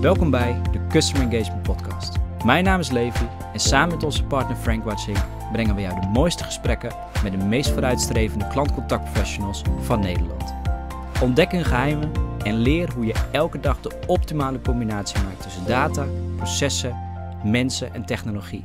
Welkom bij de Customer Engagement Podcast. Mijn naam is Levi en samen met onze partner Frank Watching brengen we jou de mooiste gesprekken met de meest vooruitstrevende klantcontactprofessionals van Nederland. Ontdek hun geheimen en leer hoe je elke dag de optimale combinatie maakt tussen data, processen, mensen en technologie.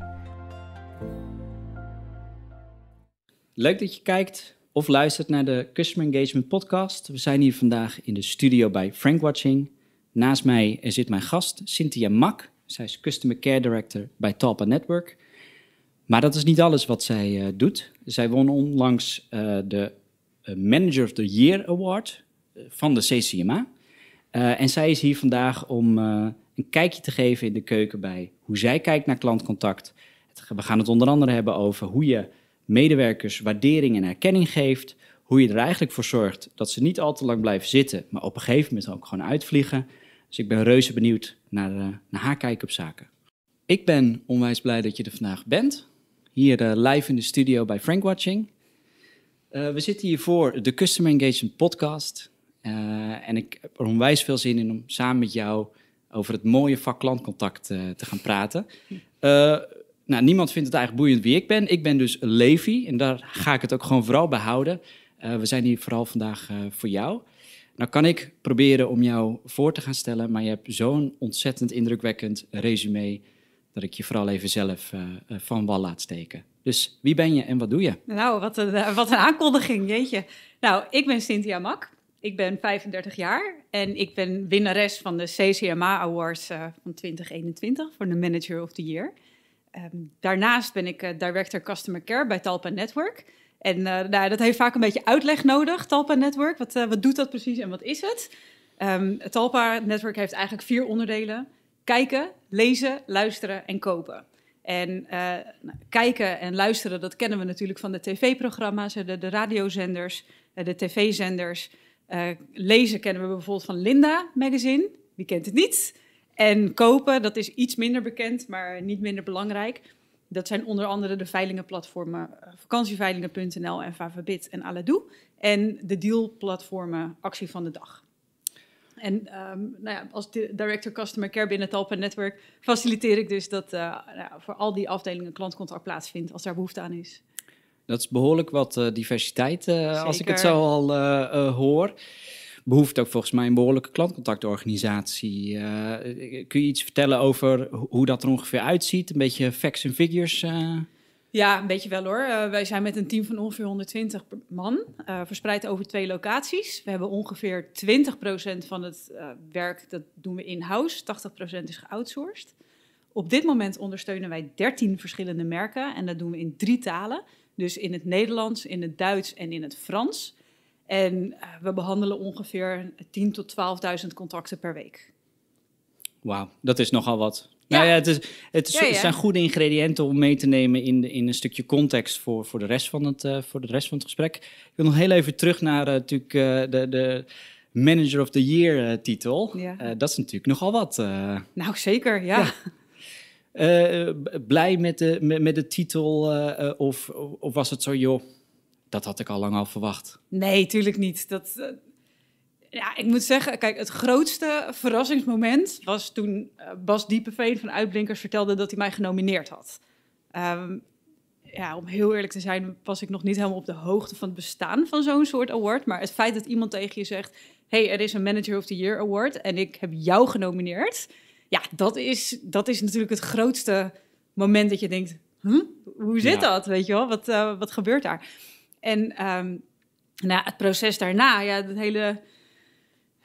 Leuk dat je kijkt of luistert naar de Customer Engagement Podcast. We zijn hier vandaag in de studio bij Frank Watching. Naast mij zit mijn gast, Cynthia Mak. Zij is Customer Care Director bij Talpa Network. Maar dat is niet alles wat zij eh, doet. Zij won onlangs eh, de eh, Manager of the Year Award van de CCMA. Uh, en zij is hier vandaag om een kijkje te geven in de keuken bij hoe zij kijkt naar klantcontact. We gaan het onder andere hebben over hoe je medewerkers waardering en erkenning geeft. Hoe je er eigenlijk voor zorgt dat ze niet al te lang blijven zitten, maar op een gegeven moment ook gewoon uitvliegen. Dus ik ben reuze benieuwd naar, eh, naar haar kijk op zaken. Ik ben onwijs blij dat je er vandaag bent. Hier eh, live in de studio bij Frank Watching. Eh, we zitten hier voor de Customer Engagement Podcast. en ik heb er onwijs veel zin in om samen met jou over het mooie vak klantcontact te gaan praten. nou, niemand vindt het eigenlijk boeiend wie ik ben. Ik ben dus Levi en daar ga ik het ook gewoon vooral bij houden. we zijn hier vooral vandaag voor jou. Nou kan ik proberen om jou voor te gaan stellen, maar je hebt zo'n ontzettend indrukwekkend resume dat ik je vooral even zelf eh, eh, van wal laat steken. Dus wie ben je en wat doe je? Nou, wat een, eh, wat een aankondiging, jeetje. Nou, ik ben Cynthia Mak. Ik ben 35 jaar en ik ben winnares van de CCMA Awards van 2021 voor de Manager of the Year. Ehm, daarnaast ben ik director Customer Care bij Talpa Network. En eh, nou dat heeft vaak een beetje uitleg nodig, Talpa Network. Wat, eh, wat doet dat precies en wat is het? het ehm, Talpa Network heeft eigenlijk vier onderdelen. Kijken, lezen, luisteren en kopen. En eh, nou, kijken en luisteren, dat kennen we natuurlijk van de tv-programma's, de, de radiozenders, de tv-zenders. lezen kennen we bijvoorbeeld van Linda Magazine. Wie kent het niet? En kopen, dat is iets minder bekend, maar niet minder belangrijk. Dat zijn onder andere de veilingenplatformen eh, vakantieveilingen.nl en Favabit en Aladou En de dealplatformen Actie van de Dag. En um, nou ja, als director customer care binnen Talpa Network faciliteer ik dus dat eh, nou voor al die afdelingen klantcontact plaatsvindt als daar behoefte aan is. Dat is behoorlijk wat eh, diversiteit, als ik het zo al hoor behoeft ook volgens mij een behoorlijke klantcontactorganisatie. Eh, kun je iets vertellen over hoe dat er ongeveer uitziet? Een beetje facts en figures? Eh? Ja, een beetje wel hoor. Eh, wij zijn met een team van ongeveer 120 man, verspreid over twee locaties. We hebben ongeveer 20% van het werk, dat doen we in-house, 80% is geoutsourced. Op dit moment ondersteunen wij 13 verschillende merken en dat doen we in drie talen. Dus in het Nederlands, in het Duits en in het Frans. En eh, we behandelen ongeveer 10.000 tot 12.000 contacten per week. Wauw, dat is nogal wat. Ja. Nou ja, het, is, het is, zijn goede ingrediënten om mee te nemen in, in een stukje context voor, voor, de rest van het, eh, voor de rest van het gesprek. Ik wil nog heel even terug naar eh, natuurlijk, de, de Manager of the Year titel. dat is natuurlijk nogal wat. Nou, zeker, ja. blij met de, met, met de titel of, of was het zo, joh, dat had ik al lang al verwacht. Nee, tuurlijk niet. Dat, eh, ja, ik moet zeggen, kijk, het grootste verrassingsmoment was toen eh, Bas Diepeveen van Uitblinkers vertelde dat hij mij genomineerd had. Ehm, ja, om heel eerlijk te zijn, was ik nog niet helemaal op de hoogte van het bestaan van zo'n soort award. Maar het feit dat iemand tegen je zegt: hey, er is een Manager of the Year award en ik heb jou genomineerd. Ja, dat is, dat is natuurlijk het grootste moment dat je denkt: huh? hoe zit dat? Weet je wel, wat, eh, wat gebeurt daar? En um, het proces daarna, ja, het hele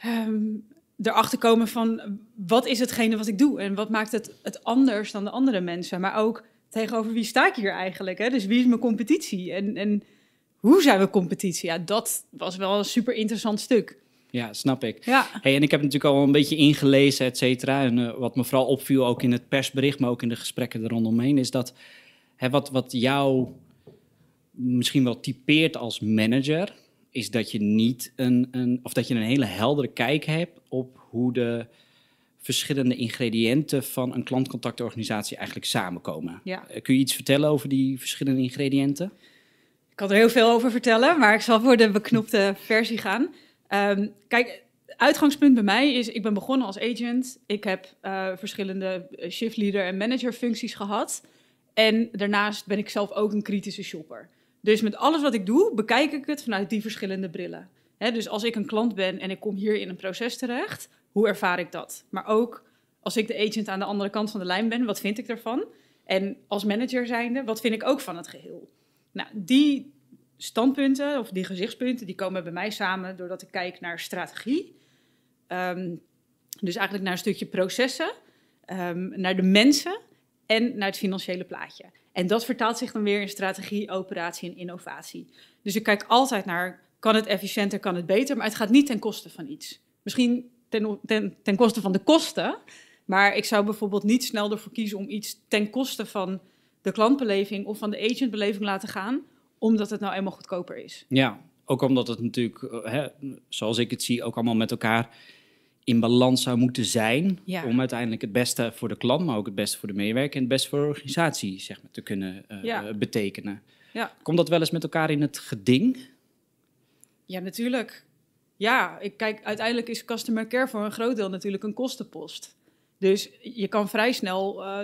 um, erachter komen van wat is hetgene wat ik doe en wat maakt het, het anders dan de andere mensen, maar ook tegenover wie sta ik hier eigenlijk? Hè? Dus wie is mijn competitie en, en hoe zijn we competitie? Ja, dat was wel een super interessant stuk. Ja, snap ik. Ja. Hey, en ik heb natuurlijk al een beetje ingelezen, et cetera. En eh, wat me vooral opviel, ook in het persbericht, maar ook in de gesprekken er rondomheen, is dat hè, wat, wat jouw misschien wel typeert als manager, is dat je niet een, een, of dat je een hele heldere kijk hebt op hoe de verschillende ingrediënten van een klantcontactorganisatie eigenlijk samenkomen. Eh, kun je iets vertellen over die verschillende ingrediënten? Ik kan er heel veel over vertellen, maar ik zal voor de beknopte versie gaan. Um, kijk, uitgangspunt bij mij is, ik ben begonnen als agent. Ik heb uh, verschillende eh, shiftleader en manager functies gehad. En daarnaast ben ik zelf ook een kritische shopper. Dus met alles wat ik doe, bekijk ik het vanuit die verschillende brillen. dus als ik een klant ben en ik kom hier in een proces terecht, hoe ervaar ik dat? Maar ook als ik de agent aan de andere kant van de lijn ben, wat vind ik ervan? En als manager zijnde, wat vind ik ook van het geheel? Nou, die standpunten of die gezichtspunten, die komen bij mij samen doordat ik kijk naar strategie. Ehm, dus eigenlijk naar een stukje processen, ehm, naar de mensen en naar het financiële plaatje. En dat vertaalt zich dan weer in strategie, operatie en innovatie. Dus ik kijk altijd naar, kan het efficiënter, kan het beter, maar het gaat niet ten koste van iets. Misschien ten, ten, ten koste van de kosten, maar ik zou bijvoorbeeld niet snel ervoor kiezen om iets ten koste van de klantbeleving of van de agentbeleving laten gaan, omdat het nou eenmaal goedkoper is. Ja, ook omdat het natuurlijk, eh, hè, zoals ik het zie, ook allemaal met elkaar in balans zou moeten zijn om uiteindelijk het beste voor de klant, maar ook het beste voor de medewerker en het beste voor de organisatie zeg maar, te kunnen eh, eh, betekenen. Ja. Komt dat wel eens met elkaar in het geding? Ja, natuurlijk. Ja, ik kijk, uiteindelijk is customer care voor een groot deel natuurlijk een kostenpost. Dus je kan vrij snel eh,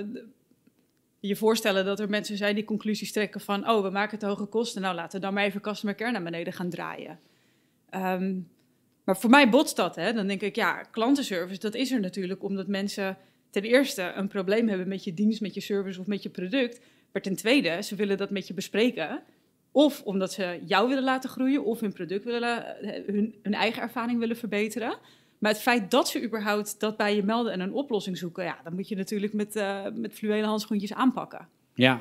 je voorstellen dat er mensen zijn die conclusies trekken van, oh, we maken het hoge kosten, nou laten we dan maar even customer care naar beneden gaan draaien. Ehm, maar voor mij botst dat. Hè? Dan denk ik, ja, klantenservice, dat is er natuurlijk omdat mensen ten eerste een probleem hebben met je dienst, met je service of met je product. Maar ten tweede, ze willen dat met je bespreken. Of omdat ze jou willen laten groeien, of hun product willen, eh, hun, eigen ervaring willen verbeteren. Maar het feit dat ze überhaupt dat bij je melden en een oplossing zoeken, ja, dan moet je natuurlijk met, uh, met fluwelen handschoentjes aanpakken. Ja,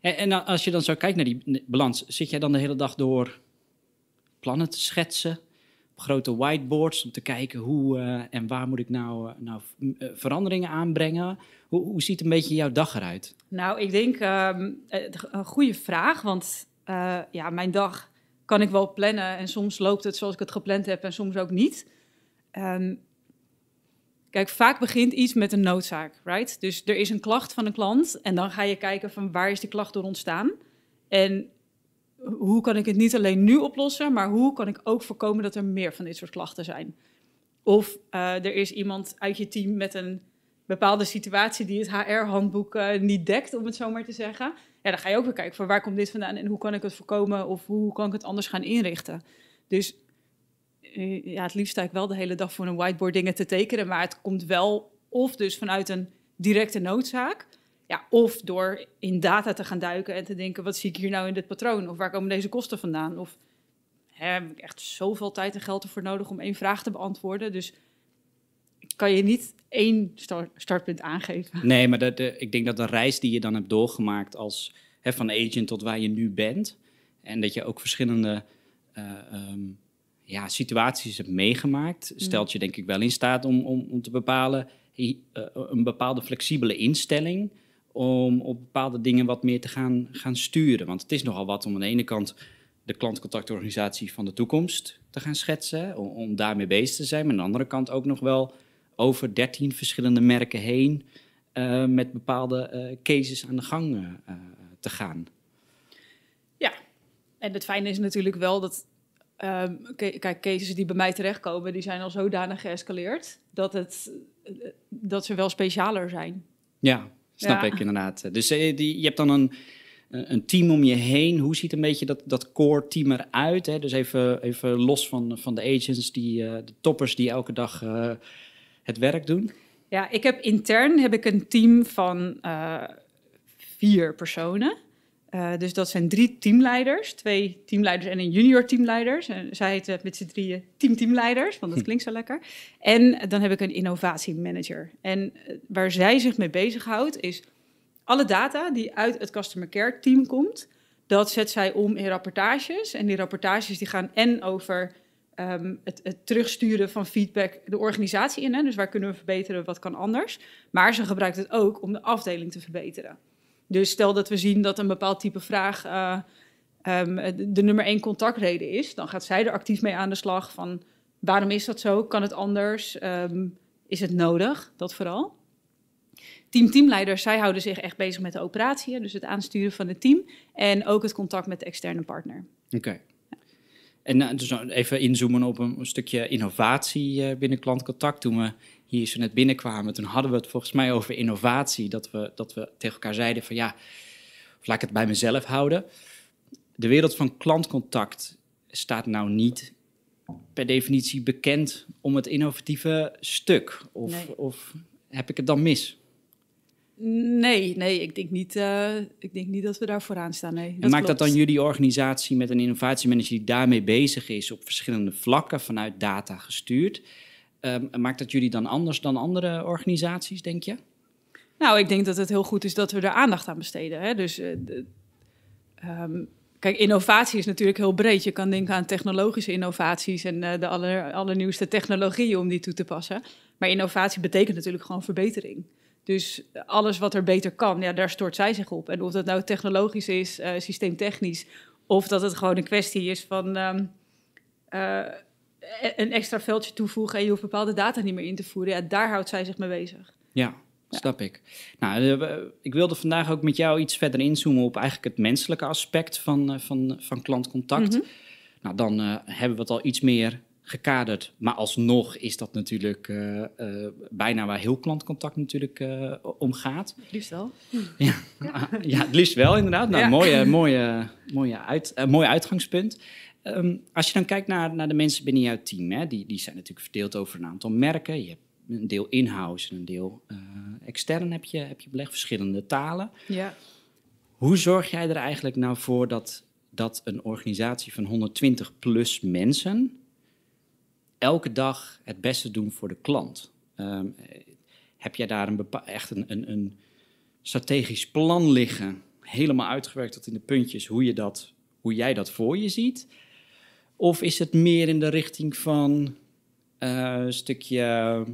en, en als je dan zo kijkt naar die balans, zit jij dan de hele dag door plannen te schetsen, grote whiteboards om te kijken hoe eh, en waar moet ik nou, eh, nou eh, veranderingen aanbrengen. Hoe, hoe, ziet een beetje jouw dag eruit? Nou, ik denk um, een goede vraag, want ja, mijn dag kan ik wel plannen en soms loopt het zoals ik het gepland heb en soms ook niet. Ehm, kijk, vaak begint iets met een noodzaak, right? Dus er is een klacht van een klant en dan ga je kijken van waar is die klacht door ontstaan. En hoe kan ik het niet alleen nu oplossen, maar hoe kan ik ook voorkomen dat er meer van dit soort klachten zijn? Of eh, er is iemand uit je team met een bepaalde situatie die het HR-handboek eh, niet dekt, om het zo maar te zeggen. Ja, dan ga je ook weer kijken van waar komt dit vandaan en hoe kan ik het voorkomen of hoe kan ik het anders gaan inrichten. Dus eh, ja, het liefst sta ik wel de hele dag voor een whiteboard dingen te tekenen, maar het komt wel of dus vanuit een directe noodzaak ja, of door in data te gaan duiken en te denken, wat zie ik hier nou in dit patroon? Of waar komen deze kosten vandaan? Of heb ik echt zoveel tijd en geld ervoor nodig om één vraag te beantwoorden? Dus kan je niet één startpunt aangeven. Nee, maar dat, ik denk dat de reis die je dan hebt doorgemaakt als van agent tot waar je nu bent. En dat je ook verschillende eh, ehm, ja, situaties hebt meegemaakt. Mm. Stelt je denk ik wel in staat om, om, om te bepalen. Eh, een bepaalde flexibele instelling om op bepaalde dingen wat meer te gaan, gaan sturen. Want het is nogal wat om aan de ene kant de klantcontactorganisatie van de toekomst te gaan schetsen, om, daarmee bezig te zijn. Maar aan de andere kant ook nog wel over dertien verschillende merken heen eh, met bepaalde eh, cases aan de gang eh, te gaan. Ja, en het fijne is natuurlijk wel dat. Ehm, kijk, cases die bij mij terechtkomen, die zijn al zodanig geëscaleerd dat, het, dat ze wel specialer zijn. Ja, Snap ik inderdaad. Dus eh, die, je hebt dan een, eh, een team om je heen. Hoe ziet een beetje dat, dat core team eruit? Hè? Dus even, even los van, van de agents, die, eh, de toppers die elke dag het werk doen. Ja, ik heb intern heb ik een team van vier personen. Eh, dus dat zijn drie teamleiders, twee teamleiders en een junior teamleider. zij het met z'n drieën team teamleiders, want dat hm. klinkt zo lekker. En dan heb ik een innovatiemanager. En eh, waar zij zich mee bezighoudt is alle data die uit het customer care team komt, dat zet zij om in rapportages. En die rapportages die gaan en over ehm, het, het, terugsturen van feedback de organisatie in. Hè? Dus waar kunnen we verbeteren, wat kan anders. Maar ze gebruikt het ook om de afdeling te verbeteren. Dus stel dat we zien dat een bepaald type vraag eh, ehm, de nummer één contactreden is, dan gaat zij er actief mee aan de slag van waarom is dat zo? Kan het anders? Ehm, is het nodig? Dat vooral. Team-teamleiders, zij houden zich echt bezig met de operatie, dus het aansturen van het team en ook het contact met de externe partner. Oké. En eh, dus nou, even inzoomen op een, stukje innovatie eh, binnen klantcontact. Toen we hier zo net binnenkwamen, toen hadden we het volgens mij over innovatie. Dat we, dat we tegen elkaar zeiden van ja, of laat ik het bij mezelf houden. De wereld van klantcontact staat nou niet per definitie bekend om het innovatieve stuk. Of, of heb ik het dan mis? Nee, nee ik, denk niet, eh, ik denk niet dat we daar vooraan staan. Nee, maakt dat dan jullie organisatie met een innovatiemanager die daarmee bezig is op verschillende vlakken vanuit data gestuurd? Ehm, maakt dat jullie dan anders dan andere organisaties, denk je? Nou, ik denk dat het heel goed is dat we er aandacht aan besteden. Hè? Dus, eh, ehm, kijk, innovatie is natuurlijk heel breed. Je kan denken aan technologische innovaties en eh, de aller, allernieuwste technologieën om die toe te passen. Maar innovatie betekent natuurlijk gewoon verbetering. Dus alles wat er beter kan, ja, daar stort zij zich op. En of dat nou technologisch is, eh, systeemtechnisch, of dat het gewoon een kwestie is van. Ehm, E- een extra veldje toevoegen en je hoeft bepaalde data niet meer in te voeren. Ja, daar houdt zij zich mee bezig. Ja, ja. Snap ik. Nou, eh, ik wilde vandaag ook met jou iets verder inzoomen op eigenlijk het menselijke aspect van, eh, van, eh, van klantcontact. Mhm. Nou, dan hebben we het al iets meer gekaderd. Maar alsnog is dat natuurlijk bijna waar heel klantcontact natuurlijk om gaat. Het liefst wel. Ja, ah, ja. het liefst wel inderdaad. Nou, mooie, mooie, mooie, uit, mooi uitgangspunt. Ehm, als je dan kijkt naar, naar de mensen binnen jouw team, hè, die, die zijn natuurlijk verdeeld over een aantal merken. Je hebt een deel in-house en een deel eh, extern heb je, heb je belegd, verschillende talen. Ja. Hoe zorg jij er eigenlijk nou voor dat, dat een organisatie van 120 plus mensen elke dag het beste doen voor de klant? Ehm, heb jij daar een echt een, een, strategisch plan liggen, helemaal uitgewerkt tot in de puntjes, hoe, je dat, hoe jij dat voor je ziet? Of is het meer in de richting van eh, een stukje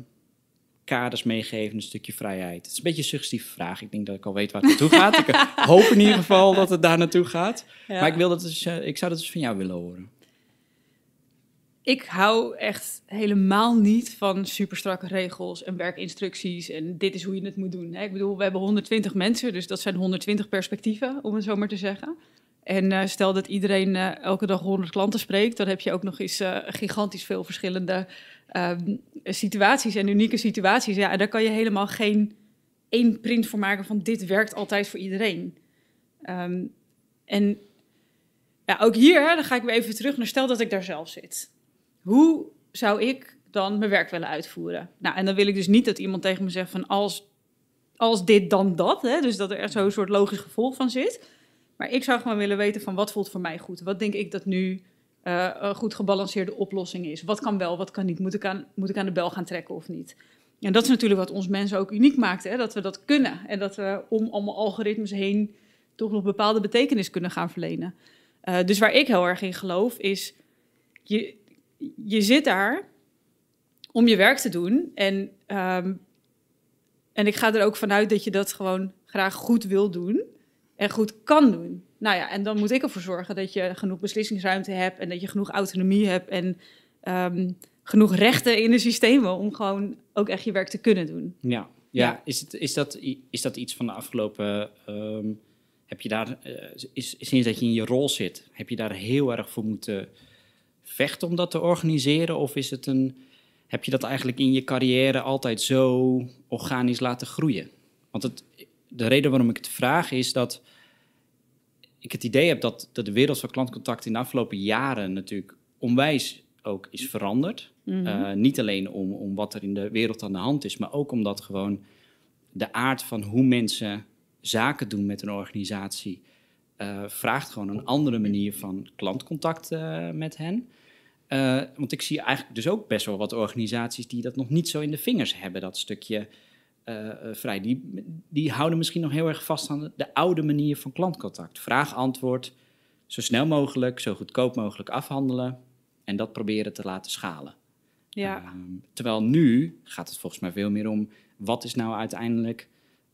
kaders meegeven, een stukje vrijheid? Het is een beetje een suggestieve vraag. Ik denk dat ik al weet waar het naartoe gaat. Ik hoop in ieder geval dat het daar naartoe gaat. Maar ik, wil dat dus, eh, ik zou dat dus van jou willen horen. Ik hou echt helemaal niet van superstrakke regels en werkinstructies en dit is hoe je het moet doen. Ik bedoel, we hebben 120 mensen, dus dat zijn 120 perspectieven, om het zo maar te zeggen. En eh, stel dat iedereen eh, elke dag 100 klanten spreekt, dan heb je ook nog eens eh, gigantisch veel verschillende ehm, situaties en unieke situaties. Ja, daar kan je helemaal geen één print voor maken van dit werkt altijd voor iedereen. Ehm, en ja, ook hier, hè, dan ga ik weer even terug naar stel dat ik daar zelf zit. Hoe zou ik dan mijn werk willen uitvoeren? Nou, en dan wil ik dus niet dat iemand tegen me zegt van als, als dit dan dat, hè, dus dat er echt zo'n soort logisch gevolg van zit. Maar ik zou gewoon willen weten van wat voelt voor mij goed? Wat denk ik dat nu eh, een goed gebalanceerde oplossing is? Wat kan wel, wat kan niet? Moet ik aan, moet ik aan de bel gaan trekken of niet? En dat is natuurlijk wat ons mensen ook uniek maakt, hè? dat we dat kunnen. En dat we om allemaal algoritmes heen toch nog bepaalde betekenis kunnen gaan verlenen. Eh, dus waar ik heel erg in geloof is, je, je zit daar om je werk te doen. En, ehm, en ik ga er ook vanuit dat je dat gewoon graag goed wil doen en goed kan doen. Nou ja, en dan moet ik ervoor zorgen dat je genoeg beslissingsruimte hebt en dat je genoeg autonomie hebt en ehm, genoeg rechten in de systemen om gewoon ook echt je werk te kunnen doen. Ja, ja. Is, het, is, dat, is dat iets van de afgelopen. Ehm, heb je daar, eh, is, sinds dat je in je rol zit, heb je daar heel erg voor moeten vechten om dat te organiseren? Of is het een, heb je dat eigenlijk in je carrière altijd zo organisch laten groeien? Want het, de reden waarom ik het vraag is dat ik het idee heb dat, dat de wereld van klantcontact in de afgelopen jaren natuurlijk onwijs ook is veranderd. Mhm. Eh, niet alleen om, om wat er in de wereld aan de hand is, maar ook omdat gewoon de aard van hoe mensen zaken doen met een organisatie eh, vraagt gewoon een andere manier van klantcontact eh, met hen. want ik zie eigenlijk dus ook best wel wat organisaties die dat nog niet zo in de vingers hebben, dat stukje eh, eh, vrij. Die, die houden misschien nog heel erg vast aan de, oude manier van klantcontact. Vraag, antwoord, zo snel mogelijk, zo goedkoop mogelijk afhandelen en dat proberen te laten schalen. Ja. Ehm, terwijl nu gaat het volgens mij veel meer om wat is nou uiteindelijk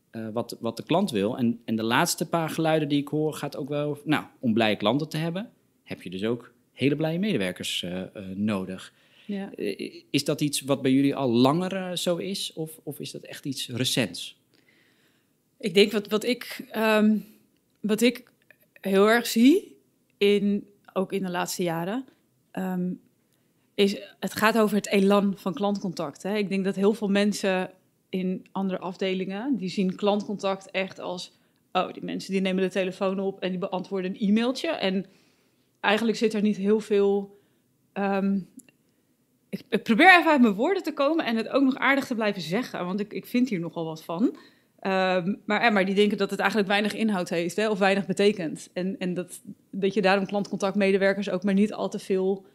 eh, wat, wat de klant wil. En, en de laatste paar geluiden die ik hoor gaat ook wel, nou, om blije klanten te hebben, heb je dus ook hele blije medewerkers nodig. Eh, is dat iets wat bij jullie al langer eh, zo is, of, of is dat echt iets recents? Ik denk wat, wat, ik, ehm, wat ik heel erg zie, in, ook in de laatste jaren, ehm, is het gaat over het elan van klantcontact. Hè. Ik denk dat heel veel mensen in andere afdelingen, die zien klantcontact echt als, oh, die mensen die nemen de telefoon op en die beantwoorden een e-mailtje. En eigenlijk zit er niet heel veel ehm, ik, probeer even uit mijn woorden te komen en het ook nog aardig te blijven zeggen, want ik, ik vind hier nogal wat van. Um, maar, eh, maar die denken dat het eigenlijk weinig inhoud heeft hè, of weinig betekent. En, en dat, dat je daarom klantcontactmedewerkers ook maar niet al te veel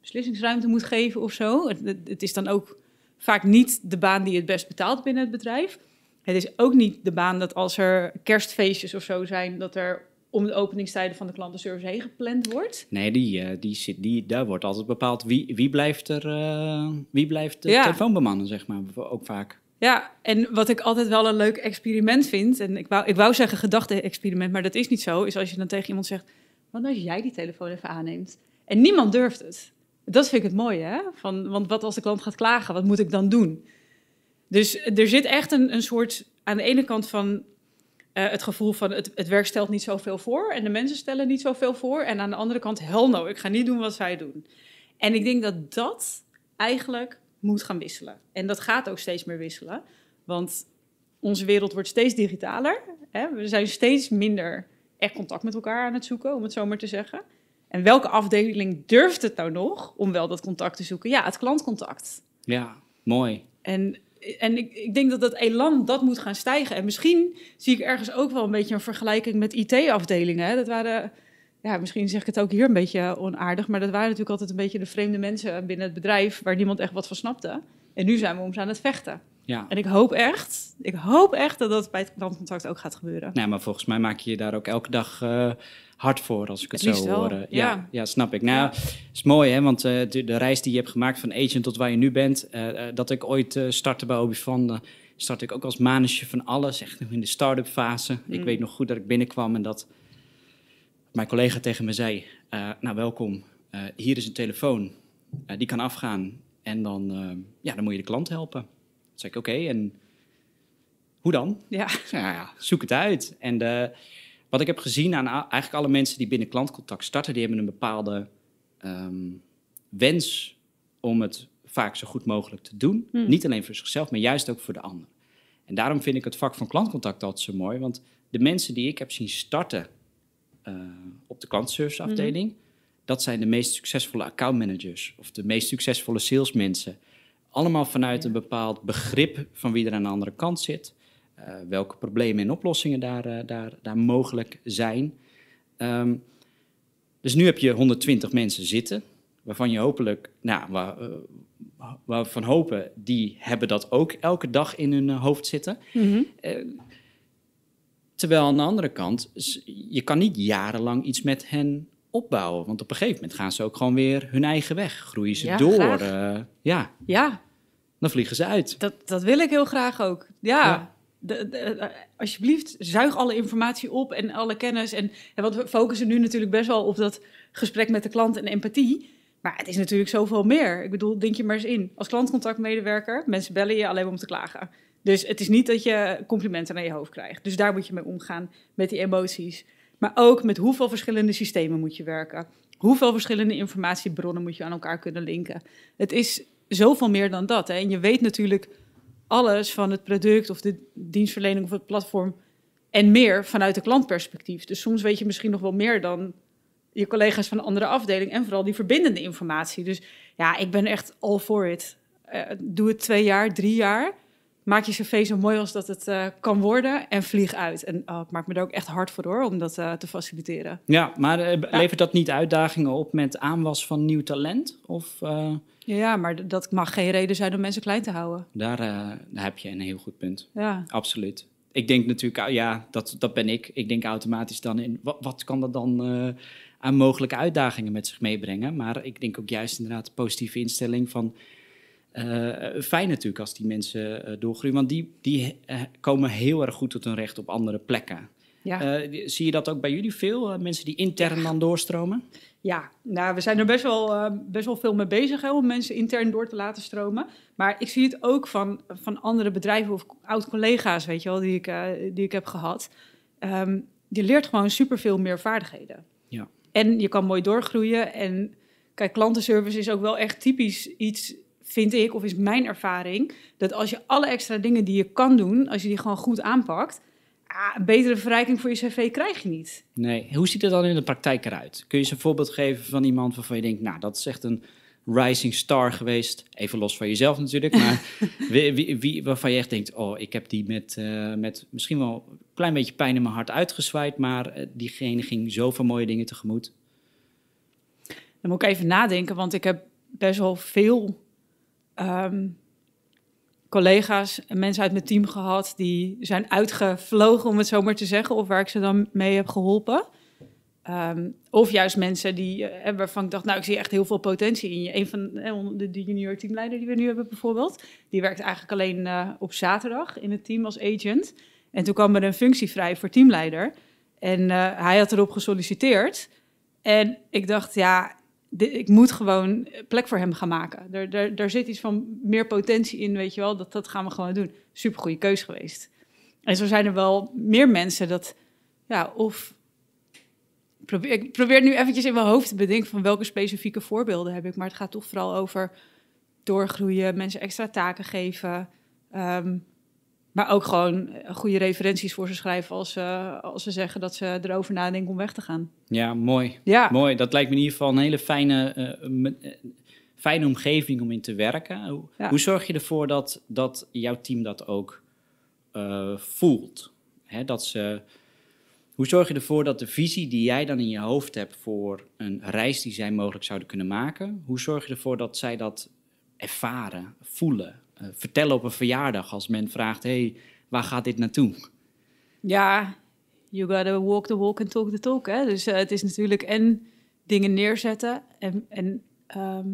beslissingsruimte moet geven of zo. Het, het, is dan ook vaak niet de baan die het best betaalt binnen het bedrijf. Het is ook niet de baan dat als er kerstfeestjes of zo zijn, dat er om de openingstijden van de klantenservice heen gepland wordt? Nee, die, eh, die zit, die, daar wordt altijd bepaald wie, wie blijft er, eh, wie blijft de ja. telefoon bemannen, zeg maar, ook vaak. Ja, en wat ik altijd wel een leuk experiment vind, en ik wou, ik wou zeggen gedachte-experiment, maar dat is niet zo, is als je dan tegen iemand zegt, wat nou als jij die telefoon even aanneemt? En niemand durft het. Dat vind ik het mooie, hè? Van, want wat als de klant gaat klagen, wat moet ik dan doen? Dus er zit echt een, een soort, aan de ene kant van eh, het gevoel van het, het werk stelt niet zoveel voor en de mensen stellen niet zoveel voor. En aan de andere kant, hel ik ga niet doen wat zij doen. En ik denk dat dat eigenlijk moet gaan wisselen. En dat gaat ook steeds meer wisselen, want onze wereld wordt steeds digitaler. Hè? We zijn steeds minder echt contact met elkaar aan het zoeken, om het zo maar te zeggen. En welke afdeling durft het nou nog om wel dat contact te zoeken? Ja, het klantcontact. Ja, mooi. En en ik, ik, denk dat dat elan dat moet gaan stijgen. En misschien zie ik ergens ook wel een beetje een vergelijking met IT-afdelingen. Dat waren, ja, misschien zeg ik het ook hier een beetje onaardig, maar dat waren natuurlijk altijd een beetje de vreemde mensen binnen het bedrijf waar niemand echt wat van snapte. En nu zijn we om ze aan het vechten. Ja. En ik hoop echt, ik hoop echt dat dat bij het klantcontact ook gaat gebeuren. Nou, maar volgens mij maak je je daar ook elke dag eh, hard voor, als ik het, zo hoor. Eh. Ja, ja, snap ik. Nou, is mooi, hè? Want eh, de, de, reis die je hebt gemaakt van agent tot waar je nu bent, eh, dat ik ooit startte bij Obi-Van startte ik ook als manager van alles, echt in de start-up fase. Ik mm. weet nog goed dat ik binnenkwam en dat mijn collega tegen me zei: Nou, welkom, hier is een telefoon, die kan afgaan. En dan, ja, dan moet je de klant helpen. Dat zei ik: Oké, en hoe dan? Ja. ja, zoek het uit. En wat ik heb gezien aan eigenlijk alle mensen die binnen klantcontact starten, die hebben een bepaalde ehm, wens om het vaak zo goed mogelijk te doen. Hmm. Niet alleen voor zichzelf, maar juist ook voor de ander. En daarom vind ik het vak van klantcontact altijd zo mooi, want de mensen die ik heb zien starten eh, op de klantserviceafdeling, hmm. dat zijn de meest succesvolle accountmanagers of de meest succesvolle salesmensen. Allemaal vanuit een bepaald begrip van wie er aan de andere kant zit. Eh, welke problemen en oplossingen daar, eh, daar, daar mogelijk zijn. Ehm, dus nu heb je 120 mensen zitten, waarvan je hopelijk, nou, eh, waar, van hopen, die hebben dat ook elke dag in hun hoofd zitten. Mhm. Terwijl aan de andere kant, je kan niet jarenlang iets met hen opbouwen. Want op een gegeven moment gaan ze ook gewoon weer hun eigen weg. Groeien ze ja, door. ja. ja. Dan vliegen ze uit. Dat, dat wil ik heel graag ook. ja. Eh, alsjeblieft, zuig alle informatie op en alle kennis. En, want we focussen nu natuurlijk best wel op dat gesprek met de klant en empathie. Maar het is natuurlijk zoveel meer. Ik bedoel, denk je maar eens in. Als klantcontactmedewerker, mensen bellen je alleen om te klagen. Dus het is niet dat je complimenten naar je hoofd krijgt. Dus daar moet je mee omgaan, met die emoties. Maar ook met hoeveel verschillende systemen moet je werken. Hoeveel verschillende informatiebronnen moet je aan elkaar kunnen linken. Het is zoveel meer dan dat. Hè? En je weet natuurlijk alles van het product of de dienstverlening of het platform en meer vanuit de klantperspectief. Dus soms weet je misschien nog wel meer dan je collega's van een andere afdeling en vooral die verbindende informatie. Dus ja, ik ben echt all for it. Eh, doe het twee jaar, drie jaar maak je cv zo mooi als dat het eh, kan worden en vlieg uit. En uh, ik maak me daar ook echt hard voor door om dat eh, te faciliteren. Ja, maar eh, levert dat niet uitdagingen op met aanwas van nieuw talent? Of, Ja, maar dat mag geen reden zijn om mensen klein te houden. Daar, heb je een heel goed punt. Ja. Absoluut. Ik denk natuurlijk, ah, ja, dat, dat ben ik. Ik denk automatisch dan in, wat, wat kan dat dan aan mogelijke uitdagingen met zich meebrengen? Maar ik denk ook juist inderdaad positieve instelling van eh, fijn natuurlijk als die mensen eh, doorgroeien, want die, die eh, komen heel erg goed tot hun recht op andere plekken. Ja. zie je dat ook bij jullie veel? mensen die intern dan doorstromen? Ja, nou, we zijn er best wel, best wel veel mee bezig om mensen intern door te laten stromen. Maar ik zie het ook van, van andere bedrijven of oud-collega's, weet je wel, die ik, die ik heb gehad. Um, die leert gewoon superveel meer vaardigheden. Ja. En je kan mooi doorgroeien. En kijk, klantenservice is ook wel echt typisch iets vind ik, of is mijn ervaring, dat als je alle extra dingen die je kan doen, als je die gewoon goed aanpakt, ah, een betere verrijking voor je cv krijg je niet. Nee, hoe ziet dat dan in de praktijk eruit? Kun je eens een voorbeeld geven van iemand waarvan je denkt, nou, dat is echt een rising star geweest? Even los van jezelf natuurlijk, maar wie, wie, wie, waarvan je echt denkt, oh, ik heb die met, eh, met misschien wel een klein beetje pijn in mijn hart uitgezwaaid, maar eh, diegene ging zoveel mooie dingen tegemoet. Dan moet ik even nadenken, want ik heb best wel veel um, collega's, mensen uit mijn team gehad die zijn uitgevlogen, om het zo maar te zeggen, of waar ik ze dan mee heb geholpen. Ehm, of juist mensen die, eh, waarvan ik dacht, nou, ik zie echt heel veel potentie in je. Een van de, de junior teamleider die we nu hebben bijvoorbeeld, die werkt eigenlijk alleen eh, op zaterdag in het team als agent. En toen kwam er een functie vrij voor teamleider. En eh, hij had erop gesolliciteerd. En ik dacht, ja, ik moet gewoon plek voor hem gaan maken. Er, er, daar zit iets van meer potentie in, weet je wel. Dat, dat gaan we gewoon doen. Supergoeie keus geweest. En zo zijn er wel meer mensen dat, ja, of... Probeer, ik probeer nu eventjes in mijn hoofd te bedenken van welke specifieke voorbeelden heb ik. Maar het gaat toch vooral over doorgroeien, mensen extra taken geven. Um, maar ook gewoon eh, goede referenties voor ze schrijven als, uh, als ze zeggen dat ze erover nadenken om weg te gaan. Ja, mooi. Ja. Mooi. Dat lijkt me in ieder geval een hele fijne, eh, fijne omgeving om in te werken. Hoe, zorg je ervoor dat, dat jouw team dat ook voelt? Hè, dat ze, hoe zorg je ervoor dat de visie die jij dan in je hoofd hebt voor een reis die zij mogelijk zouden kunnen maken, hoe zorg je ervoor dat zij dat ervaren, voelen? Eh, vertellen op een verjaardag als men vraagt: hey, waar gaat dit naartoe? Ja, you gotta walk the walk and talk the talk. Hè? Dus eh, het is natuurlijk en dingen neerzetten en, en ehm,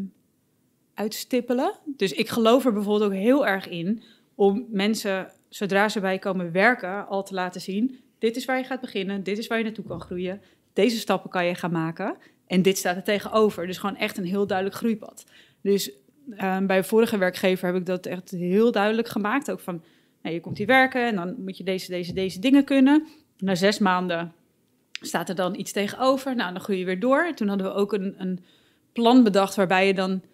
uitstippelen. Dus ik geloof er bijvoorbeeld ook heel erg in om mensen, zodra ze bij komen werken, al te laten zien: dit is waar je gaat beginnen, dit is waar je naartoe kan groeien, deze stappen kan je gaan maken en dit staat er tegenover. Dus gewoon echt een heel duidelijk groeipad. Dus bij ehm, bij vorige werkgever heb ik dat echt heel duidelijk gemaakt. Ook van, nou, je komt hier werken en dan moet je deze, deze, deze dingen kunnen. Na zes maanden staat er dan iets tegenover. Nou, dan groei je weer door. Toen hadden we ook een, een plan bedacht waarbij je dan 2%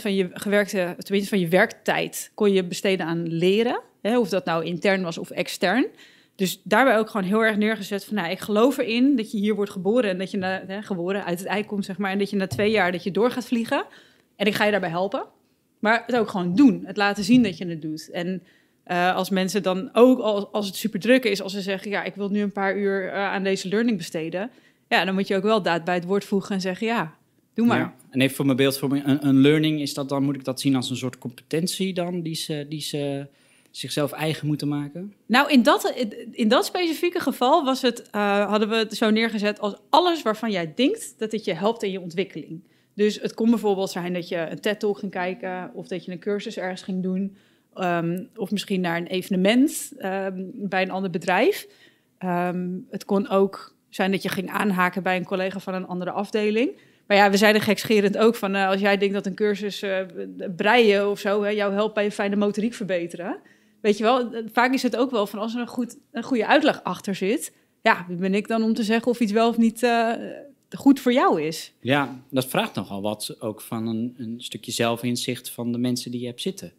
van je gewerkte, tenminste van je werktijd, kon je besteden aan leren. Hè, of dat nou intern was of extern. Dus daarbij ook gewoon heel erg neergezet van, nou, ik geloof erin dat je hier wordt geboren en dat je hè, geboren uit het ei komt, zeg maar, en dat je na twee jaar dat je door gaat vliegen. En ik ga je daarbij helpen. Maar het ook gewoon doen. Het laten zien dat je het doet. En eh, als mensen dan ook, als, als het super druk is, als ze zeggen: Ja, ik wil nu een paar uur eh, aan deze learning besteden. Ja, dan moet je ook wel daad bij het woord voegen en zeggen: Ja, doe maar. En even voor mijn voor een, een learning is dat dan, moet ik dat zien als een soort competentie dan, die ze. Die ze zichzelf eigen moeten maken? Nou, in dat, in dat specifieke geval was het, eh, hadden we het zo neergezet als alles waarvan jij denkt dat het je helpt in je ontwikkeling. Dus het kon bijvoorbeeld zijn dat je een TED-talk ging kijken of dat je een cursus ergens ging doen. Ehm, of misschien naar een evenement ehm, bij een ander bedrijf. Ehm, het kon ook zijn dat je ging aanhaken bij een collega van een andere afdeling. Maar ja, we zeiden gekscherend ook van eh, als jij denkt dat een cursus eh, breien of zo hè, jou helpt bij je fijne motoriek verbeteren. Weet je wel, vaak is het ook wel van als er een, goed, een goede uitleg achter zit. Ja, wie ben ik dan om te zeggen of iets wel of niet eh, goed voor jou is. Ja, dat vraagt nogal wat ook van een, een stukje zelfinzicht van de mensen die je hebt zitten,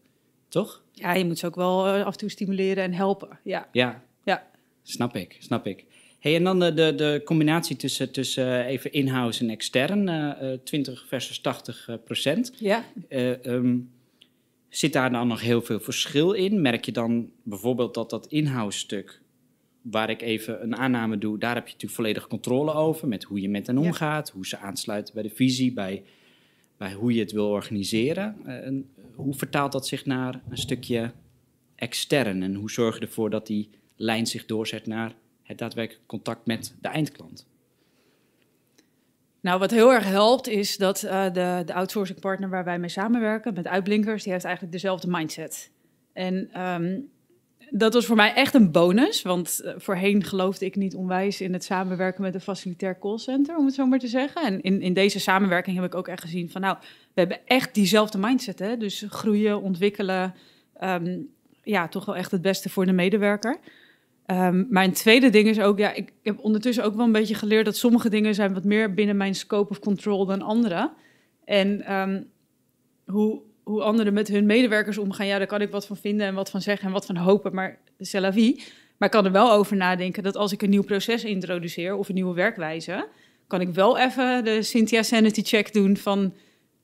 toch? Ja, je moet ze ook wel eh, af en toe stimuleren en helpen. Ja, ja. ja. snap ik, snap ik. Hey, en dan de, de, combinatie tussen, tussen eh, even in-house en extern, uh, eh, 20 versus 80 procent. Ja. Ehm, zit daar dan nog heel veel verschil in? Merk je dan bijvoorbeeld dat dat in-house stuk waar ik even een aanname doe, daar heb je natuurlijk volledig controle over. Met hoe je met hen omgaat, hoe ze aansluiten bij de visie, bij, bij hoe je het wil organiseren. Eh, hoe vertaalt dat zich naar een stukje extern? En hoe zorg je ervoor dat die lijn zich doorzet naar het daadwerkelijk contact met de eindklant? Nou, wat heel erg helpt is dat eh, de, de outsourcing partner waar wij mee samenwerken, met Uitblinkers, die heeft eigenlijk dezelfde mindset. En um, dat was voor mij echt een bonus. Want eh, voorheen geloofde ik niet onwijs in het samenwerken met een facilitair callcenter, om het zo maar te zeggen. En in, in deze samenwerking heb ik ook echt gezien van, nou, we hebben echt diezelfde mindset. Hè? Dus groeien, ontwikkelen, ehm, ja, toch wel echt het beste voor de medewerker. Um, mijn tweede ding is ook, ja, ik heb ondertussen ook wel een beetje geleerd dat sommige dingen zijn wat meer binnen mijn scope of control dan andere. En ehm, hoe hoe anderen met hun medewerkers omgaan, ja, daar kan ik wat van vinden en wat van zeggen en wat van hopen, maar c'est la Maar ik kan er wel over nadenken dat als ik een nieuw proces introduceer of een nieuwe werkwijze, kan ik wel even de Cynthia Sanity Check doen van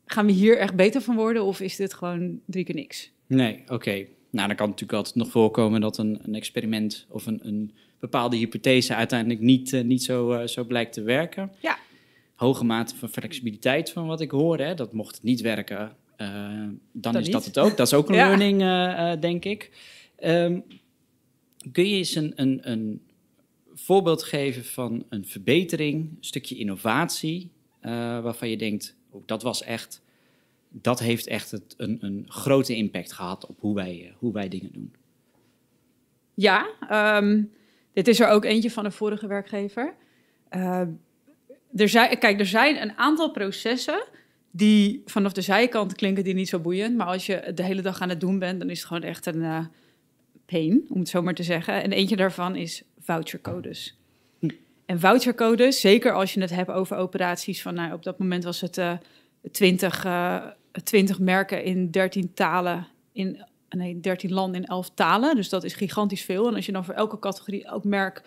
gaan we hier echt beter van worden of is dit gewoon drie keer niks? Nee, oké. Nou, dan kan natuurlijk altijd nog voorkomen dat een, een experiment of een, een, bepaalde hypothese uiteindelijk niet, eh, niet zo, eh, zo blijkt te werken. Ja. Hoge mate van flexibiliteit van wat ik hoor, hè, dat mocht het niet werken, eh, dan, is dat het ook. Dat is ook een learning, eh, eh, denk ik. Ehm, kun je eens een, een, voorbeeld geven van een verbetering, een stukje innovatie, waarvan je denkt, oh, dat was echt dat heeft echt het, een, een, grote impact gehad op hoe wij, hoe wij dingen doen. Ja, ehm, dit is er ook eentje van een vorige werkgever. Ehm, er zijn, kijk, er zijn een aantal processen die vanaf de zijkant klinken die niet zo boeiend. Maar als je de hele dag aan het doen bent, dan is het gewoon echt een uh, pain, om het zo maar te zeggen. En eentje daarvan is vouchercodes. Hm. En vouchercodes, zeker als je het hebt over operaties van, nou, op dat moment was het 20, eh, eh, merken in 13 talen, in, nee, 13 landen in 11 talen. Dus dat is gigantisch veel. En als je dan voor elke categorie, elk merk,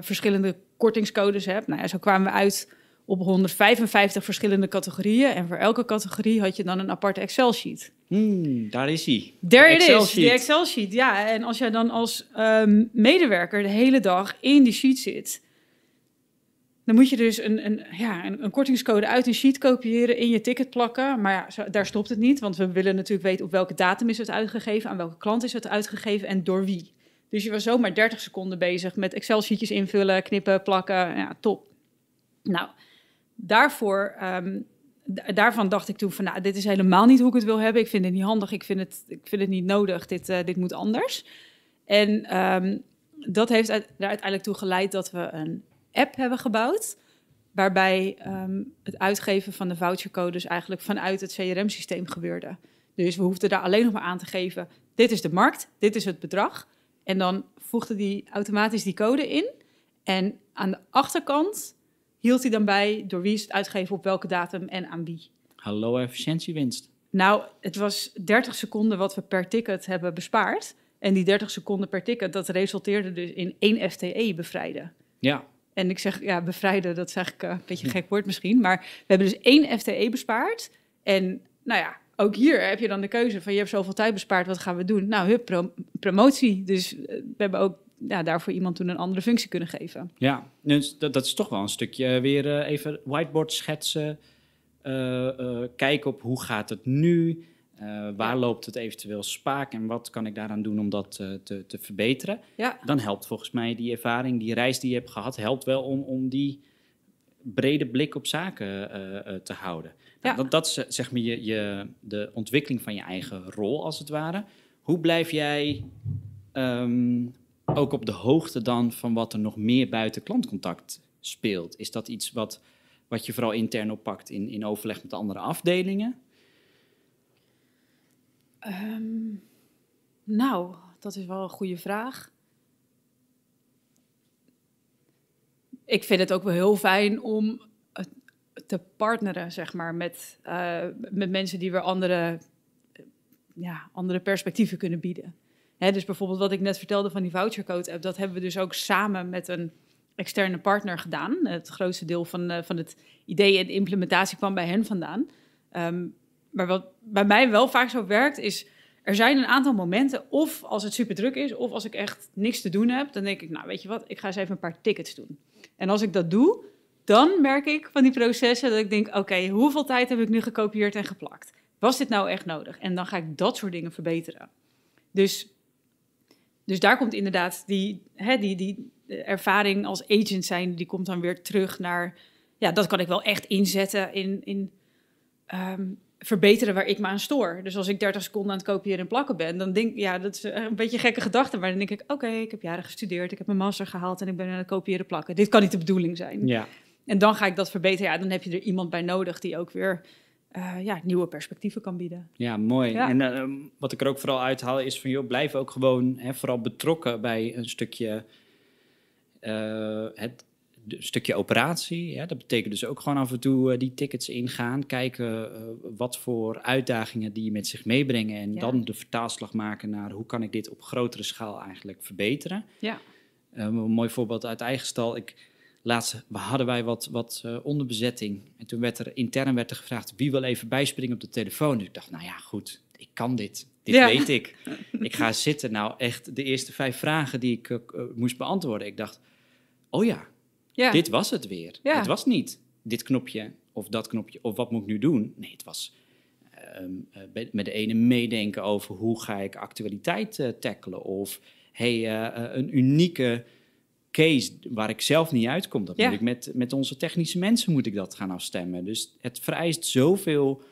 verschillende kortingscodes hebt. Nou ja, zo kwamen we uit op 155 verschillende categorieën. En voor elke categorie had je dan een aparte Excel-sheet. Hmm, daar is hij. Daar is, sheet. die Excel-sheet. Ja, en als jij dan als ehm, medewerker de hele dag in die sheet zit... Dan moet je dus een, een, ja, een, een, kortingscode uit een sheet kopiëren, in je ticket plakken. Maar ja, daar stopt het niet, want we willen natuurlijk weten op welke datum is het uitgegeven, aan welke klant is het uitgegeven en door wie. Dus je was zomaar 30 seconden bezig met Excel-sheetjes invullen, knippen, plakken. Ja, top. Nou, daarvoor, ehm, daarvan dacht ik toen van, nou, dit is helemaal niet hoe ik het wil hebben. Ik vind het niet handig, ik vind het, ik vind het niet nodig, dit, eh, dit moet anders. En ehm, dat heeft er uiteindelijk toe geleid dat we een app hebben gebouwd waarbij ehm, het uitgeven van de vouchercodes eigenlijk vanuit het CRM-systeem gebeurde. Dus we hoefden daar alleen nog maar aan te geven: dit is de markt, dit is het bedrag. En dan voegde die automatisch die code in. En aan de achterkant hield hij dan bij door wie is het uitgeven op welke datum en aan wie. Hallo efficiëntiewinst. Nou, het was 30 seconden wat we per ticket hebben bespaard. En die 30 seconden per ticket, dat resulteerde dus in één FTE bevrijden. Ja. En ik zeg, ja, bevrijden, dat zeg ik eh, een beetje gek woord misschien. Maar we hebben dus één FTE bespaard. En nou ja, ook hier heb je dan de keuze van je hebt zoveel tijd bespaard, wat gaan we doen? Nou, hup, promotie. Dus eh, we hebben ook ja, daarvoor iemand toen een andere functie kunnen geven. Ja, dus dat, is toch wel een stukje eh, weer eh, even whiteboard schetsen. Eh, kijken op hoe gaat het nu? waar loopt het eventueel spaak en wat kan ik daaraan doen om dat te, te verbeteren? Ja. Dan helpt volgens mij die ervaring, die reis die je hebt gehad, helpt wel om, om die brede blik op zaken te houden. Nou, ja. dat, dat is zeg maar je, je, de ontwikkeling van je eigen rol als het ware. Hoe blijf jij ehm, ook op de hoogte dan van wat er nog meer buiten klantcontact speelt? Is dat iets wat, wat je vooral intern oppakt in, in overleg met de andere afdelingen? Ehm, nou, dat is wel een goede vraag. Ik vind het ook wel heel fijn om te partneren, zeg maar, met, eh, met mensen die weer andere, ja, andere perspectieven kunnen bieden dus bijvoorbeeld wat ik net vertelde van die vouchercode app, dat hebben we dus ook samen met een externe partner gedaan. Het grootste deel van, eh, van het idee en implementatie kwam bij hen vandaan. Ehm, maar wat bij mij wel vaak zo werkt, is er zijn een aantal momenten, of als het super druk is, of als ik echt niks te doen heb, dan denk ik, nou weet je wat, ik ga eens even een paar tickets doen. En als ik dat doe, dan merk ik van die processen dat ik denk, oké, hoeveel tijd heb ik nu gekopieerd en geplakt? Was dit nou echt nodig? En dan ga ik dat soort dingen verbeteren. Dus dus daar komt inderdaad die, hè, die, die ervaring als agent zijn, die komt dan weer terug naar, ja, dat kan ik wel echt inzetten in, in ehm, verbeteren waar ik me aan stoor. Dus als ik 30 seconden aan het kopiëren en plakken ben, dan denk ik, ja, dat is een beetje een gekke gedachte. Maar dan denk ik, oké, ik heb jaren gestudeerd, ik heb mijn master gehaald en ik ben aan het kopiëren plakken. Dit kan niet de bedoeling zijn. Ja. En dan ga ik dat verbeteren. Ja, dan heb je er iemand bij nodig die ook weer eh, ja, nieuwe perspectieven kan bieden. Ja, mooi. En eh, wat ik er ook vooral uithaal is van joh, blijf ook gewoon hè, vooral betrokken bij een stukje, eh, het stukje operatie. Hè. Dat betekent dus ook gewoon af en toe die tickets ingaan, kijken wat voor uitdagingen die je met zich meebrengen en dan de vertaalslag maken naar hoe kan ik dit op grotere schaal eigenlijk verbeteren. Ja. een mooi voorbeeld uit eigen stal. Ik, laatst hadden wij wat, wat eh, onderbezetting. En toen werd er intern werd er gevraagd wie wil even bijspringen op de telefoon. Dus ik dacht, nou ja, goed, ik kan dit. Dit weet ik. Ik ga zitten. Nou, echt de eerste vijf vragen die ik eh, eh, moest beantwoorden. Ik dacht, oh ja, dit was het weer. Het was niet dit knopje of dat knopje of wat moet ik nu doen. Nee, het was ehm, met de ene meedenken over hoe ga ik actualiteit tackelen. Of hey, een unieke case waar ik zelf niet uitkom, dat ja. moet ik met, met onze technische mensen moet ik dat gaan afstemmen. Dus het vereist zoveel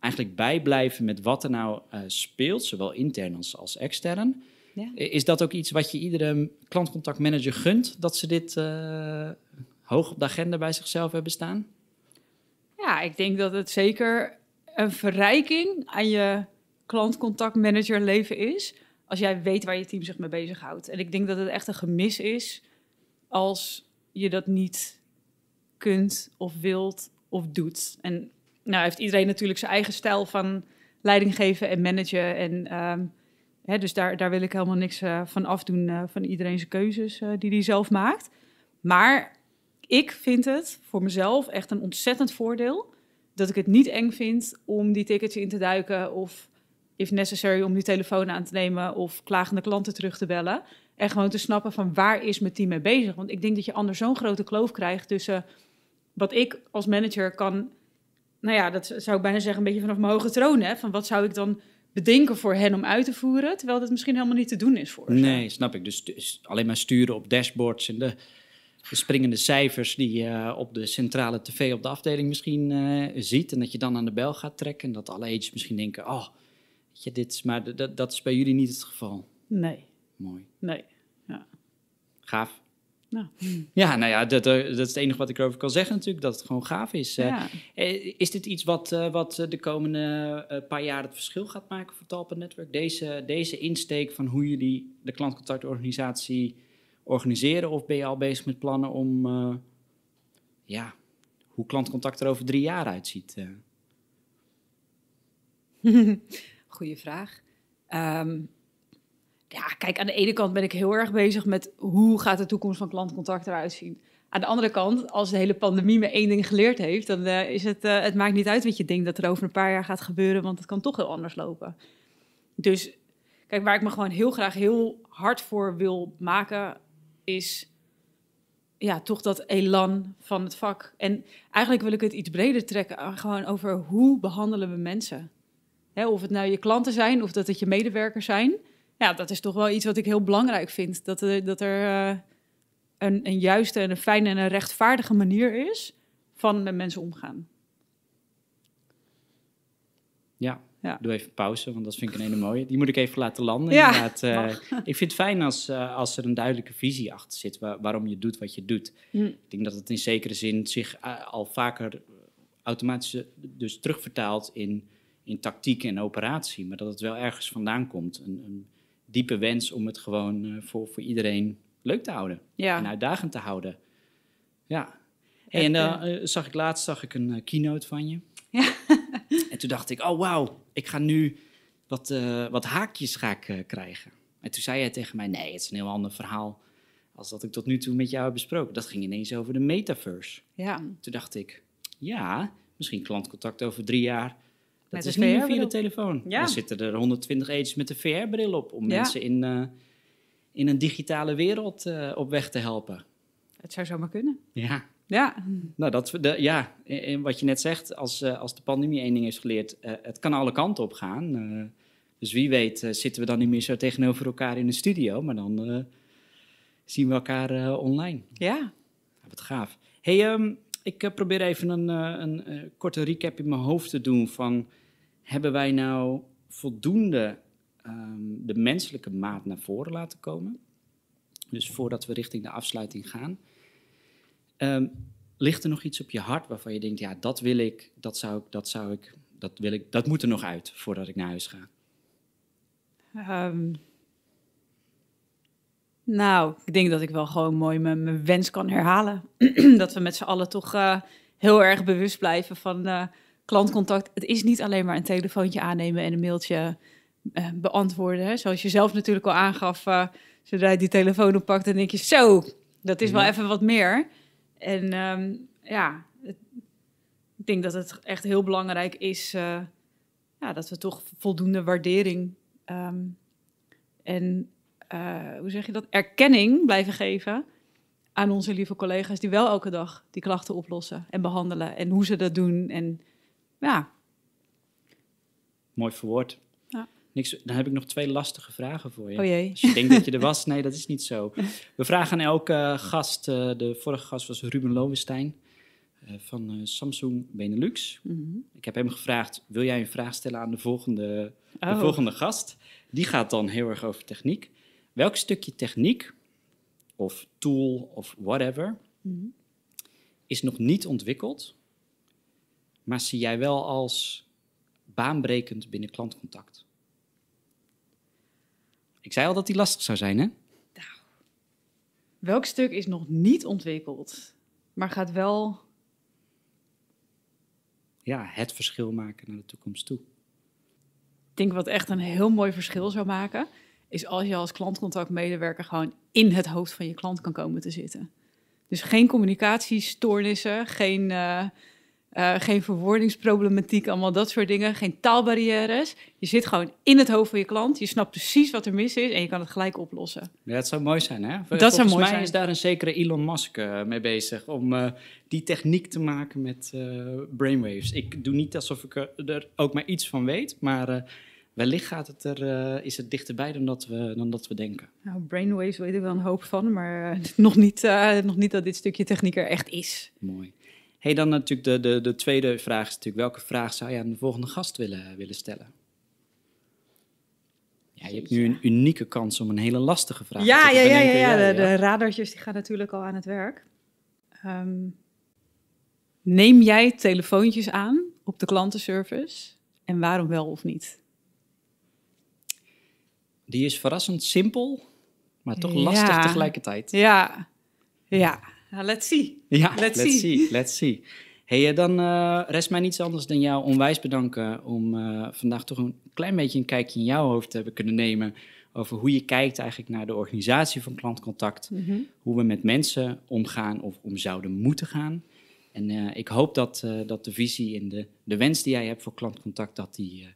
eigenlijk bijblijven met wat er nou eh, speelt, zowel intern als, als extern. Ja. Is dat ook iets wat je iedere klantcontactmanager gunt, dat ze dit eh, hoog op de agenda bij zichzelf hebben staan? Ja, ik denk dat het zeker een verrijking aan je klantcontactmanager leven is als jij weet waar je team zich mee bezighoudt. En ik denk dat het echt een gemis is als je dat niet kunt of wilt of doet. En nou heeft iedereen natuurlijk zijn eigen stijl van leiding geven en managen. En, ehm, hè, dus daar, daar wil ik helemaal niks eh, van afdoen eh, van iedereen zijn keuzes uh, die hij zelf maakt. Maar ik vind het voor mezelf echt een ontzettend voordeel dat ik het niet eng vind om die ticketje in te duiken of if necessary om die telefoon aan te nemen of klagende klanten terug te bellen. En gewoon te snappen van waar is mijn team mee bezig? Want ik denk dat je anders zo'n grote kloof krijgt tussen wat ik als manager kan. Nou ja, dat zou ik bijna zeggen, een beetje vanaf mijn hoge troon. Hè? Van wat zou ik dan bedenken voor hen om uit te voeren, terwijl dat misschien helemaal niet te doen is voor ze. Nee, snap ik. Dus alleen maar sturen op dashboards en de, de springende cijfers die je eh, op de centrale tv op de afdeling misschien eh, ziet. En dat je dan aan de bel gaat trekken en dat alle agents misschien denken, oh, je, dit is maar dat is bij jullie niet het geval. Nee, mooi. Nee, ja. Gaaf. Nou. Ja, nou ja, dat, eh, dat, is het enige wat ik erover kan zeggen natuurlijk, dat het gewoon gaaf is. Eh. Eh, is dit iets wat, wat de komende paar jaar het verschil gaat maken voor Talpa Network? Deze, deze insteek van hoe jullie de klantcontactorganisatie organiseren? Of ben je al bezig met plannen om, ja, hoe klantcontact er over drie jaar uitziet? Goeie vraag. Ehm, ja, kijk, aan de ene kant ben ik heel erg bezig met hoe gaat de toekomst van klantcontact eruit zien. Aan de andere kant, als de hele pandemie me één ding geleerd heeft, dan eh, is het, eh, het maakt niet uit wat je denkt dat er over een paar jaar gaat gebeuren, want het kan toch heel anders lopen. Dus kijk, waar ik me gewoon heel graag heel hard voor wil maken, is ja, toch dat elan van het vak. En eigenlijk wil ik het iets breder trekken, eh, gewoon over hoe behandelen we mensen. Hè, of het nou je klanten zijn, of dat het je medewerkers zijn. Ja, dat is toch wel iets wat ik heel belangrijk vind. Dat, er, eh, dat er eh, een, een juiste en een fijne en een rechtvaardige manier is van met mensen omgaan. Ja, ja. Doe even pauze, want dat vind ik een hele mooie. Die moet ik even laten landen. Ja. Eh, ik vind het fijn als, als er een duidelijke visie achter zit waarom je doet wat je doet. Hm. Ik denk dat het in zekere zin zich al vaker automatisch dus terugvertaalt in, in tactiek en operatie. Maar dat het wel ergens vandaan komt. Een, een, diepe wens om het gewoon eh, voor, voor iedereen leuk te houden ja. en uitdagend te houden. Ja. en dan eh, eh, zag ik laatst zag ik een keynote van je. Ja. en toen dacht ik, oh wauw, ik ga nu wat, wat haakjes ga ik, krijgen. En toen zei jij tegen mij, nee, het is een heel ander verhaal als dat ik tot nu toe met jou heb besproken. Dat ging ineens over de metaverse. Ja. Toen dacht ik, ja, misschien klantcontact over drie jaar het is niet meer via de telefoon. Ja. zitten er 120 agents met de VR-bril op om mensen in, eh, in een digitale wereld eh, op weg te helpen. Het zou zomaar kunnen. Ja. Ja. Nou, dat, de, ja, en wat je net zegt, als, eh, als de pandemie één ding heeft geleerd, het kan alle kanten op gaan. dus wie weet zitten we dan niet meer zo tegenover elkaar in de studio, maar dan zien we elkaar online. Ja. Nou, wat gaaf. hey, ehm, ik probeer even een, een, een, korte recap in mijn hoofd te doen van hebben wij nou voldoende ehm, de menselijke maat naar voren laten komen? Dus voordat we richting de afsluiting gaan. Ehm, ligt er nog iets op je hart waarvan je denkt, ja, dat wil ik, dat zou ik, dat zou ik, dat wil ik, dat moet er nog uit voordat ik naar huis ga? Ehm, nou, ik denk dat ik wel gewoon mooi mijn, mijn wens kan herhalen. dat we met z'n allen toch eh, heel erg bewust blijven van... Eh, klantcontact, het is niet alleen maar een telefoontje aannemen en een mailtje eh, beantwoorden. Zoals je zelf natuurlijk al aangaf, eh, zodra je die telefoon oppakt, dan denk je zo, dat is wel even wat meer. En ehm, ja, ik denk dat het echt heel belangrijk is eh, ja, dat we toch voldoende waardering ehm, en hoe zeg je dat, erkenning blijven geven aan onze lieve collega's die wel elke dag die klachten oplossen en behandelen en hoe ze dat doen en ja. Mooi verwoord. Ja. Niks, dan heb ik nog twee lastige vragen voor je. Oh jee. Als je denkt dat je er was, nee, dat is niet zo. We vragen aan elke eh, gast, eh, de vorige gast was Ruben Lowenstein eh, van Samsung Benelux. Mhm. Ik heb hem gevraagd, wil jij een vraag stellen aan de volgende, de oh. volgende gast? Die gaat dan heel erg over techniek. Welk stukje techniek, of tool, of whatever, mhm. is nog niet ontwikkeld, maar zie jij wel als baanbrekend binnen klantcontact? Ik zei al dat die lastig zou zijn, hè? Nou, welk stuk is nog niet ontwikkeld, maar gaat wel. Ja, het verschil maken naar de toekomst toe. Ik denk wat echt een heel mooi verschil zou maken, is als je als klantcontactmedewerker gewoon in het hoofd van je klant kan komen te zitten. Dus geen communicatiestoornissen, geen. Eh, eh, geen verwoordingsproblematiek, allemaal dat soort dingen. Geen taalbarrières. Je zit gewoon in het hoofd van je klant. Je snapt precies wat er mis is en je kan het gelijk oplossen. Ja, dat zou mooi zijn, hè? Dat Volgens zou mooi mij is daar een zekere Elon Musk eh, mee bezig om eh, die techniek te maken met brainwaves. Ik doe niet alsof ik er ook maar iets van weet, maar wellicht gaat het er, is het dichterbij dan dat, we, dan dat we denken. Nou, brainwaves weten we wel een hoop van, maar nog, niet, nog niet dat dit stukje techniek er echt is. Mooi hey, dan natuurlijk de, de, de tweede vraag is natuurlijk... welke vraag zou je aan de volgende gast willen, willen stellen? Ja, je hebt nu een unieke kans om een hele lastige vraag ja, te ja, ja, ja, ja, de, radertjes die gaan natuurlijk al aan het werk. Ehm, neem jij telefoontjes aan op de klantenservice en waarom wel of niet? Die is verrassend simpel, maar toch lastig tegelijkertijd. Ja, ja let's see. Ja, let's, see. Let's see. hey, eh, dan uh, rest mij niets anders dan jou onwijs bedanken om eh, vandaag toch een klein beetje een kijkje in jouw hoofd te hebben kunnen nemen over hoe je kijkt eigenlijk naar de organisatie van klantcontact, mhm. hoe we met mensen omgaan of om zouden moeten gaan. En ik hoop dat, dat de visie en de, de wens die jij hebt voor klantcontact, dat die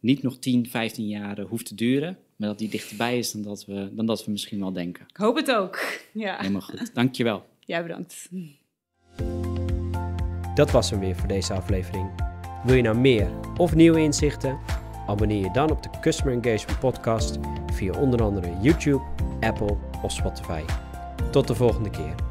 niet nog 10, 15 jaar hoeft te duren, maar dat die dichterbij is dan dat, we, dan dat we misschien wel denken. Ik hoop het ook. Ja. Helemaal goed. Dankjewel. Jij bedankt. Dat was hem weer voor deze aflevering. Wil je nou meer of nieuwe inzichten? Abonneer je dan op de Customer Engagement Podcast via onder andere YouTube, Apple of Spotify. Tot de volgende keer.